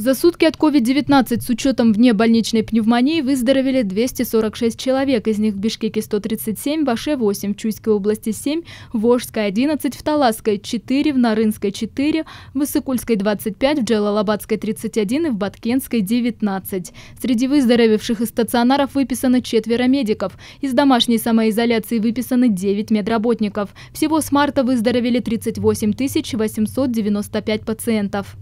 За сутки от COVID-19 с учетом вне больничной пневмонии выздоровели 246 человек, из них в Бишкеке 137, в Аше 8, в Чуйской области 7, в Ожской 11, в Таласской 4, в Нарынской 4, в Исыкульской 25, в Джалалабадской 31 и в Баткенской 19. Среди выздоровевших из стационаров выписано четверо медиков. Из домашней самоизоляции выписаны 9 медработников. Всего с марта выздоровели 38 895 пациентов.